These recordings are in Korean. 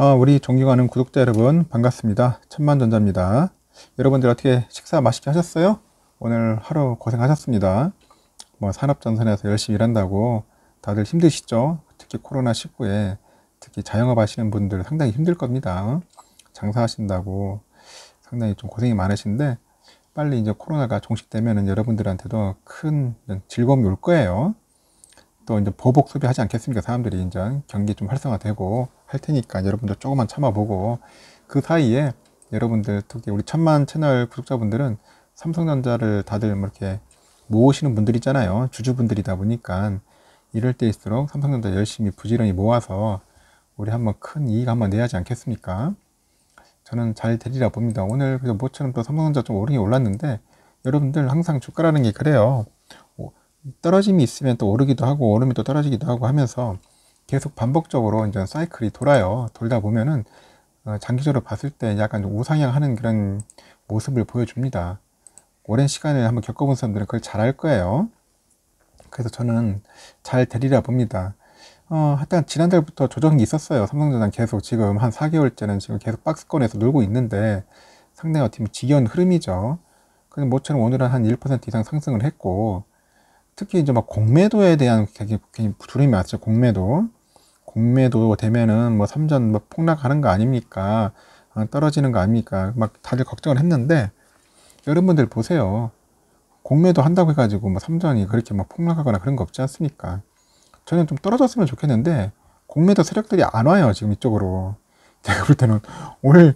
아, 우리 존경하는 구독자 여러분 반갑습니다. 천만전자입니다. 여러분들 어떻게 식사 맛있게 하셨어요? 오늘 하루 고생하셨습니다. 뭐 산업전선에서 열심히 일한다고 다들 힘드시죠? 특히 코로나19에 특히 자영업 하시는 분들 상당히 힘들 겁니다. 장사하신다고 상당히 좀 고생이 많으신데 빨리 이제 코로나가 종식되면 여러분들한테도 큰 즐거움이 올 거예요. 또 이제 보복 소비하지 않겠습니까? 사람들이 이제 경기 좀 활성화되고 할 테니까 여러분들 조금만 참아보고 그 사이에 여러분들 특히 우리 천만 채널 구독자분들은 삼성전자를 다들 뭐 이렇게 모으시는 분들 있잖아요 주주분들이다 보니까 이럴 때일수록 삼성전자 열심히 부지런히 모아서 우리 한번 큰 이익 한번 내야 하지 않겠습니까 저는 잘 되리라 봅니다 오늘 그래서 모처럼 또 삼성전자 좀 오르긴 올랐는데 여러분들 항상 주가라는 게 그래요 떨어짐이 있으면 또 오르기도 하고 오르면 또 떨어지기도 하고 하면서 계속 반복적으로 이제 사이클이 돌아요. 돌다 보면은 어, 장기적으로 봤을 때 약간 우상향하는 그런 모습을 보여줍니다. 오랜 시간을 한번 겪어본 사람들은 그걸 잘 알 거예요. 그래서 저는 잘 되리라 봅니다. 어, 하여튼 지난달부터 조정이 있었어요. 삼성전자 계속 지금 한 4개월째는 지금 계속 박스권에서 놀고 있는데 상당히 어떻게 보면 지겨운 흐름이죠. 근데 모처럼 오늘은 한 1% 이상 상승을 했고 특히 이제 막 공매도에 대한 굉장히 두려움이 왔죠. 공매도. 공매도 되면은 뭐 삼전 뭐 폭락하는 거 아닙니까? 어, 떨어지는 거 아닙니까? 막 다들 걱정을 했는데 여러분들 보세요. 공매도 한다고 해가지고 뭐 삼전이 그렇게 막 폭락하거나 그런 거 없지 않습니까? 저는 좀 떨어졌으면 좋겠는데 공매도 세력들이 안 와요 지금 이쪽으로. 제가 볼 때는 올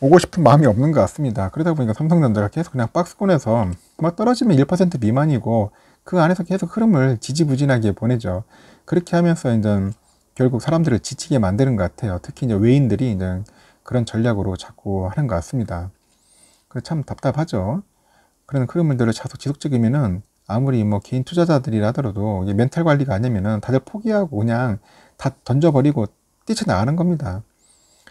오고 싶은 마음이 없는 것 같습니다. 그러다 보니까 삼성전자가 계속 그냥 박스권에서 막 뭐 떨어지면 1% 미만이고 그 안에서 계속 흐름을 지지부진하게 보내죠. 그렇게 하면서 이제 결국 사람들을 지치게 만드는 것 같아요. 특히 이제 외인들이 이제 그런 전략으로 자꾸 하는 것 같습니다. 참 답답하죠. 그런 흐름들을 계속 지속적이면은 아무리 뭐 개인 투자자들이라 하더라도 멘탈 관리가 아니면은 다들 포기하고 그냥 다 던져버리고 뛰쳐나가는 겁니다.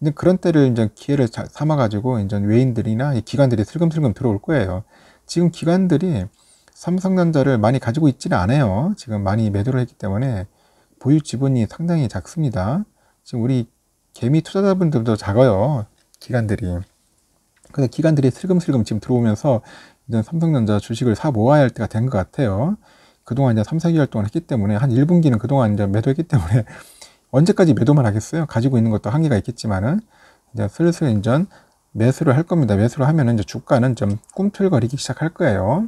이제 그런 때를 이제 기회를 삼아가지고 이제 외인들이나 기관들이 슬금슬금 들어올 거예요. 지금 기관들이 삼성전자를 많이 가지고 있지는 않아요. 지금 많이 매도를 했기 때문에 보유 지분이 상당히 작습니다. 지금 우리 개미 투자자분들도 작아요. 기관들이. 그래서 기관들이 슬금슬금 지금 들어오면서 이제 삼성전자 주식을 사 모아야 할 때가 된 것 같아요. 그동안 이제 3, 4개월 동안 했기 때문에 한 1분기는 그동안 이제 매도했기 때문에 언제까지 매도만 하겠어요? 가지고 있는 것도 한계가 있겠지만은 이제 슬슬 인제 매수를 할 겁니다. 매수를 하면은 이제 주가는 좀 꿈틀거리기 시작할 거예요.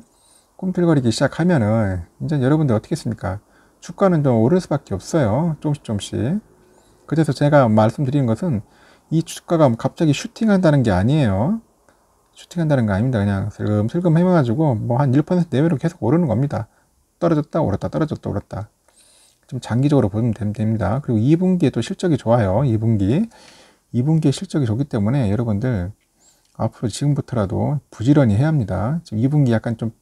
꿈틀거리기 시작하면은 이제 여러분들 어떻게 했습니까? 주가는 좀 오를 수밖에 없어요. 조금씩 조금씩. 그래서 제가 말씀드리는 것은 이 주가가 갑자기 슈팅한다는 게 아니에요. 슈팅한다는 게 아닙니다. 그냥 슬금슬금 해가지고 뭐 한 1% 내외로 계속 오르는 겁니다. 떨어졌다 오랐다 떨어졌다 오랐다. 좀 장기적으로 보면 됩니다. 그리고 2분기에 또 실적이 좋아요. 2분기. 2분기에 실적이 좋기 때문에 여러분들 앞으로 지금부터라도 부지런히 해야 합니다. 지금 2분기 약간 좀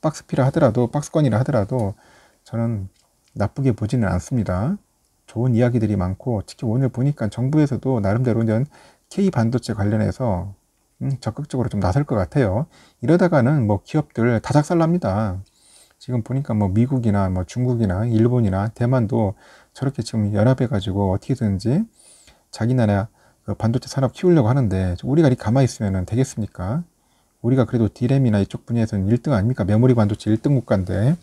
박스피라 하더라도 박스권이라 하더라도 저는 나쁘게 보지는 않습니다. 좋은 이야기들이 많고 특히 오늘 보니까 정부에서도 나름대로는 K 반도체 관련해서 음, 적극적으로 좀 나설 것 같아요. 이러다가는 뭐 기업들 다작살납니다. 지금 보니까 뭐 미국이나 뭐 중국이나 일본이나 대만도 저렇게 지금 연합해가지고 어떻게든지 자기 나라 그 반도체 산업 키우려고 하는데 우리가 이 가만히 있으면 되겠습니까? 우리가 그래도 디램이나 이쪽 분야에서는 1등 아닙니까? 메모리 반도체 1등 국가인데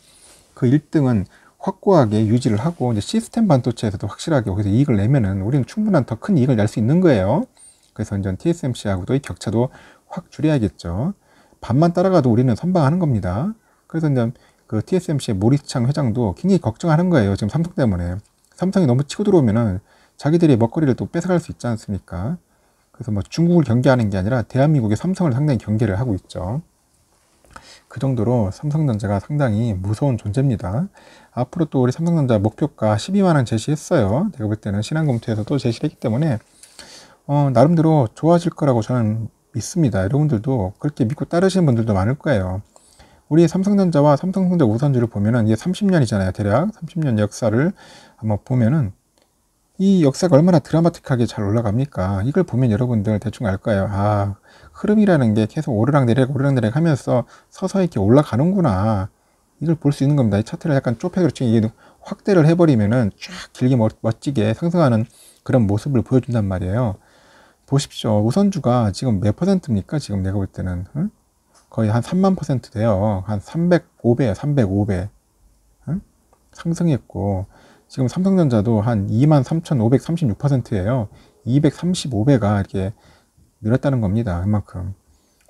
그 1등은 확고하게 유지를 하고 이제 시스템 반도체에서도 확실하게 거기서 이익을 내면은 우리는 충분한 더 큰 이익을 낼 수 있는 거예요. 그래서 이제 TSMC하고도 이 격차도 확 줄여야겠죠. 반만 따라가도 우리는 선방하는 겁니다. 그래서 이제 그 TSMC의 모리창 회장도 굉장히 걱정하는 거예요. 지금 삼성 때문에. 삼성이 너무 치고 들어오면은 자기들이 먹거리를 또 뺏어갈 수 있지 않습니까? 그래서 뭐 중국을 경계하는 게 아니라 대한민국의 삼성을 상당히 경계를 하고 있죠. 그 정도로 삼성전자가 상당히 무서운 존재입니다. 앞으로 또 우리 삼성전자 목표가 12만원 제시했어요. 제가 볼 때는 신한검토에서도 제시를 했기 때문에 어, 나름대로 좋아질 거라고 저는 믿습니다. 여러분들도 그렇게 믿고 따르시는 분들도 많을 거예요. 우리 삼성전자와 삼성전자 우선주를 보면은 이제 30년이잖아요. 대략 30년 역사를 한번 보면은 이 역사가 얼마나 드라마틱하게 잘 올라갑니까? 이걸 보면 여러분들 대충 알 거예요. 아, 흐름이라는 게 계속 오르락내리락 오르락내리락 하면서 서서히 이렇게 올라가는구나. 이걸 볼 수 있는 겁니다. 이 차트를 약간 좁혀서 이게 확대를 해버리면은 쫙 길게 멋지게 상승하는 그런 모습을 보여준단 말이에요. 보십시오. 우선주가 지금 몇 퍼센트입니까? 지금 내가 볼 때는. 응? 거의 한 3만 퍼센트 돼요. 한 305배, 305배. 응? 상승했고, 지금 삼성전자도 한 23,536%예요. 235배가 이렇게 늘었다는 겁니다. 그만큼.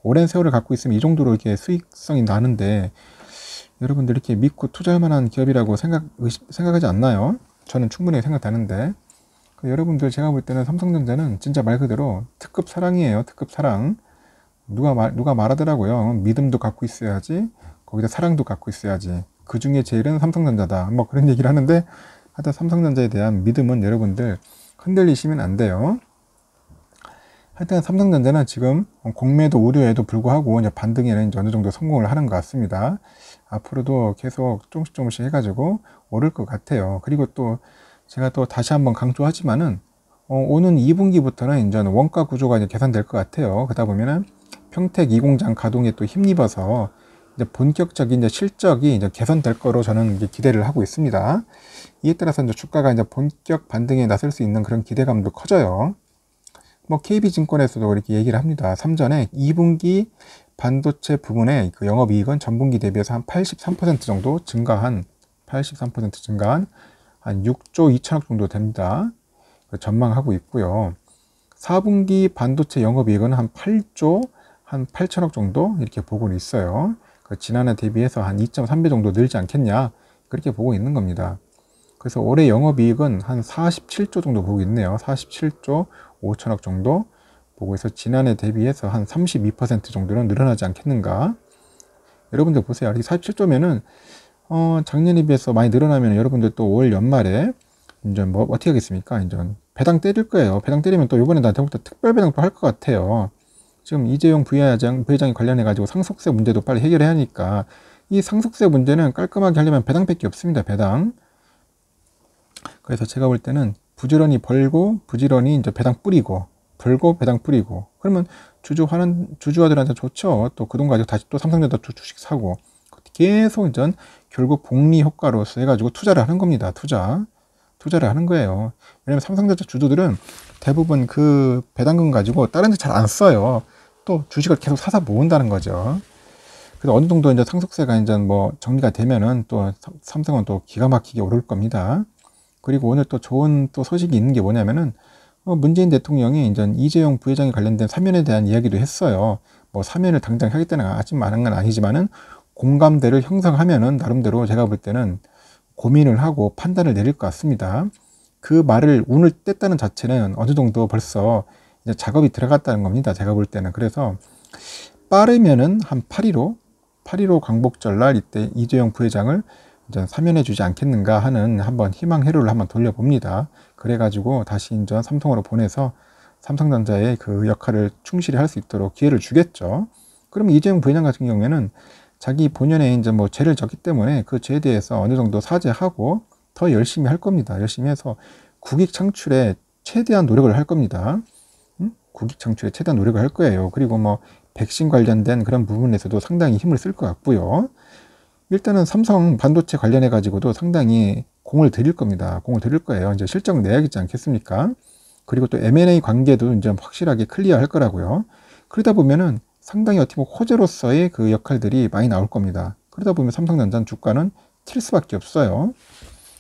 오랜 세월을 갖고 있으면 이 정도로 이렇게 수익성이 나는데 여러분들 이렇게 믿고 투자할 만한 기업이라고 생각, 의식, 생각하지 않나요? 저는 충분히 생각되는데 여러분들 제가 볼 때는 삼성전자는 진짜 말 그대로 특급 사랑이에요. 특급 사랑. 누가 말, 누가 말하더라고요. 믿음도 갖고 있어야지. 거기다 사랑도 갖고 있어야지. 그 중에 제일은 삼성전자다. 뭐 그런 얘기를 하는데 하여튼 삼성전자에 대한 믿음은 여러분들 흔들리시면 안 돼요. 하여튼 삼성전자는 지금 공매도 우려에도 불구하고 이제 반등에는 이제 어느 정도 성공을 하는 것 같습니다. 앞으로도 계속 조금씩 조금씩 해가지고 오를 것 같아요. 그리고 또 제가 또 다시 한번 강조하지만은 어, 오는 2분기부터는 이제 원가 구조가 이제 개선될 것 같아요. 그러다 보면은 평택 2공장 가동에 또 힘입어서 이제 본격적인 이제 실적이 이제 개선될 거로 저는 이제 기대를 하고 있습니다. 이에 따라서 이제 주가가 이제 본격 반등에 나설 수 있는 그런 기대감도 커져요. 뭐 KB증권에서도 이렇게 얘기를 합니다. 3전에 2분기 반도체 부문의 그 영업이익은 전분기 대비해서 한 83% 정도 증가한 83% 증가한 한 6조 2천억 정도 됩니다. 전망하고 있고요. 4분기 반도체 영업이익은 한 8조 한 8천억 정도 이렇게 보고 있어요. 그 지난해 대비해서 한 2.3배 정도 늘지 않겠냐 그렇게 보고 있는 겁니다. 그래서 올해 영업이익은 한 47조 정도 보고 있네요. 47조 5천억 정도 보고 해서 지난해 대비해서 한 32% 정도는 늘어나지 않겠는가 여러분들 보세요 이렇게 47조면은 어, 작년에 비해서 많이 늘어나면 여러분들 또 올 연말에 이제 뭐 어떻게 하겠습니까 이제 배당 때릴 거예요 배당 때리면 또 이번에 나 대부분 특별 배당 또할것 같아요 지금 이재용 부회장, 부회장이 관련해 가지고 상속세 문제도 빨리 해결해야 하니까 이 상속세 문제는 깔끔하게 하려면 배당밖에 없습니다 배당 그래서 제가 볼 때는 부지런히 벌고 부지런히 이제 배당 뿌리고 벌고 배당 뿌리고 그러면 주주하는 주주아들한테 좋죠. 또 그 돈 가지고 다시 또 삼성전자 주식 사고 계속 이제 결국 복리 효과로서 해가지고 투자를 하는 겁니다. 투자 투자를 하는 거예요. 왜냐면 삼성전자 주주들은 대부분 그 배당금 가지고 다른 데 잘 안 써요. 또 주식을 계속 사서 모은다는 거죠. 그래서 어느 정도 이제 상속세가 이제 뭐 정리가 되면은 또 삼성은 또 기가 막히게 오를 겁니다. 그리고 오늘 또 좋은 또 소식이 있는 게 뭐냐면은 어, 문재인 대통령이 이제 이재용 부회장에 관련된 사면에 대한 이야기도 했어요. 뭐 사면을 당장 하겠다는 아직 말한 건 아니지만은 공감대를 형성하면은 나름대로 제가 볼 때는 고민을 하고 판단을 내릴 것 같습니다. 그 말을 운을 뗐다는 자체는 어느 정도 벌써 이제 작업이 들어갔다는 겁니다. 제가 볼 때는. 그래서 빠르면은 한 8.15, 8.15 광복절 날 이때 이재용 부회장을 이제 사면해 주지 않겠는가 하는 한번 희망 회로를 한번 돌려봅니다. 그래가지고 다시 인제 삼성으로 보내서 삼성전자의 그 역할을 충실히 할 수 있도록 기회를 주겠죠. 그럼 이재용 부회장 같은 경우에는 자기 본연의 이제 뭐 죄를 졌기 때문에 그 죄에 대해서 어느 정도 사죄하고 더 열심히 할 겁니다. 열심히 해서 국익 창출에 최대한 노력을 할 겁니다. 음? 국익 창출에 최대한 노력을 할 거예요. 그리고 뭐 백신 관련된 그런 부분에서도 상당히 힘을 쓸 것 같고요. 일단은 삼성 반도체 관련해 가지고도 상당히 공을 들일 겁니다. 공을 들일 거예요. 이제 실적 내야겠지 않겠습니까? 그리고 또 M&A 관계도 이제 확실하게 클리어할 거라고요. 그러다 보면은 상당히 어떻게 보면 호재로서의 그 역할들이 많이 나올 겁니다. 그러다 보면 삼성전자 주가는 칠 수밖에 없어요.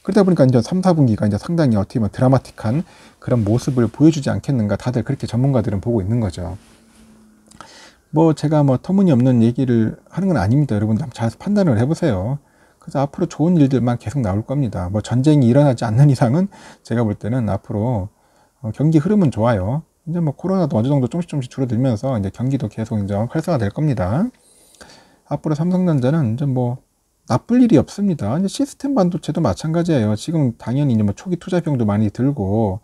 그러다 보니까 이제 3, 4분기가 이제 상당히 어떻게 보면 드라마틱한 그런 모습을 보여주지 않겠는가 다들 그렇게 전문가들은 보고 있는 거죠. 뭐 제가 뭐 터무니없는 얘기를 하는 건 아닙니다. 여러분들 잘 판단을 해보세요. 그래서 앞으로 좋은 일들만 계속 나올 겁니다. 뭐 전쟁이 일어나지 않는 이상은 제가 볼 때는 앞으로 어, 경기 흐름은 좋아요. 이제 뭐 코로나도 어느 정도 조금씩 조금씩 줄어들면서 이제 경기도 계속 이제 활성화될 겁니다. 앞으로 삼성전자는 이제 뭐 나쁠 일이 없습니다. 이제 시스템 반도체도 마찬가지예요. 지금 당연히 이제 뭐 초기 투자비용도 많이 들고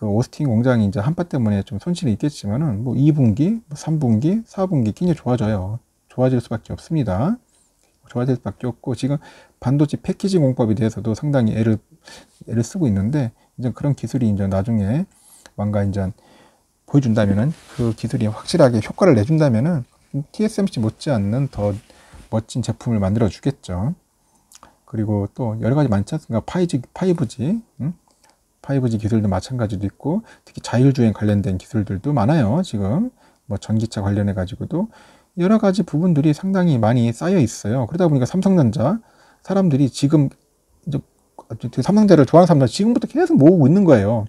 그 오스틴 공장이 이제 한파 때문에 좀 손실이 있겠지만은 뭐 2분기, 3분기, 뭐 4분기 굉장히 좋아져요. 좋아질 수밖에 없습니다. 좋아질 수밖에 없고 지금 반도체 패키지 공법에 대해서도 상당히 애를 애를 쓰고 있는데 이제 그런 기술이 이제 나중에 뭔가 이제 보여준다면은 그 기술이 확실하게 효과를 내준다면은 TSMC 못지않는 더 멋진 제품을 만들어 주겠죠. 그리고 또 여러 가지 많지 않습니까? 5G, 5G 응? 5G 기술도 마찬가지도 있고 특히 자율주행 관련된 기술들도 많아요. 지금 뭐 전기차 관련해 가지고도 여러 가지 부분들이 상당히 많이 쌓여 있어요. 그러다 보니까 삼성전자 사람들이 지금 이제 그 삼성전자를 좋아하는 사람들 지금부터 계속 모으고 있는 거예요.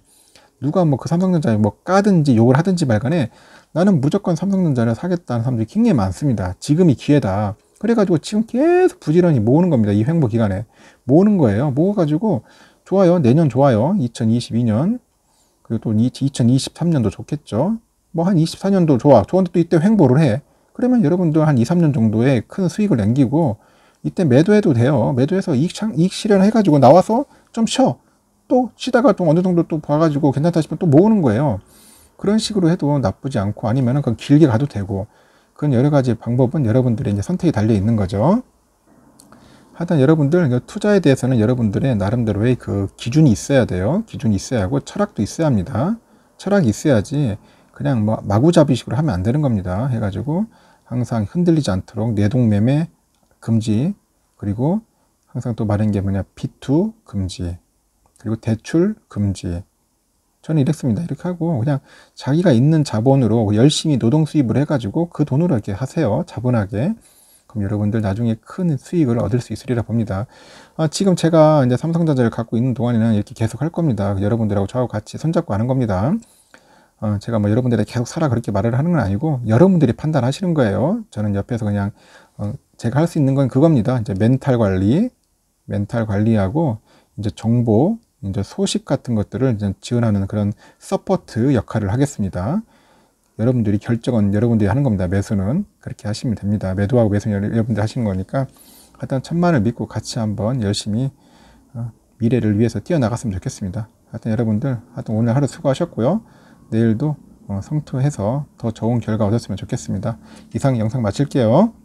누가 뭐 그 삼성전자에 뭐 까든지 욕을 하든지 말간에 나는 무조건 삼성전자를 사겠다는 사람들이 굉장히 많습니다. 지금이 기회다. 그래가지고 지금 계속 부지런히 모으는 겁니다. 이 횡보 기간에 모으는 거예요. 모아가지고 좋아요. 내년 좋아요. 2022년. 그리고 또 2023년도 좋겠죠. 뭐 한 24년도 좋아. 좋은데 또 이때 횡보를 해. 그러면 여러분도 한 2, 3년 정도의 큰 수익을 남기고 이때 매도해도 돼요. 매도해서 이익, 창, 이익 실현해가지고 나와서 좀 쉬어. 또 쉬다가 또 어느 정도 또 봐가지고 괜찮다 싶으면 또 모으는 거예요. 그런 식으로 해도 나쁘지 않고 아니면은 그 길게 가도 되고 그런 여러 가지 방법은 여러분들의 이제 선택이 달려 있는 거죠. 하여튼 여러분들 그 투자에 대해서는 여러분들의 나름대로의 그 기준이 있어야 돼요. 기준이 있어야 하고 철학도 있어야 합니다. 철학이 있어야지 그냥 뭐 마구잡이식으로 하면 안 되는 겁니다. 해가지고 항상 흔들리지 않도록 내동매매 금지 그리고 항상 또 말한 게 뭐냐 B2 금지 그리고 대출 금지 저는 이랬습니다. 이렇게 하고 그냥 자기가 있는 자본으로 열심히 노동 수입을 해가지고 그 돈으로 이렇게 하세요. 자본하게. 그럼 여러분들 나중에 큰 수익을 얻을 수 있으리라 봅니다. 아, 지금 제가 이제 삼성전자를 갖고 있는 동안에는 이렇게 계속 할 겁니다. 그 여러분들하고 저하고 같이 손잡고 하는 겁니다. 어, 제가 뭐 여러분들이 계속 사라 그렇게 말을 하는 건 아니고 여러분들이 판단하시는 거예요. 저는 옆에서 그냥 어, 제가 할 수 있는 건 그겁니다. 이제 멘탈 관리, 멘탈 관리하고 이제 정보, 이제 소식 같은 것들을 이제 지원하는 그런 서포트 역할을 하겠습니다. 여러분들이 결정은 여러분들이 하는 겁니다. 매수는 그렇게 하시면 됩니다. 매도하고 매수는 여러분들이 하시는 거니까 하여튼 천만을 믿고 같이 한번 열심히 어, 미래를 위해서 뛰어나갔으면 좋겠습니다. 하여튼 여러분들 하여튼 오늘 하루 수고하셨고요. 내일도 어, 성투해서 더 좋은 결과 얻었으면 좋겠습니다. 이상 영상 마칠게요.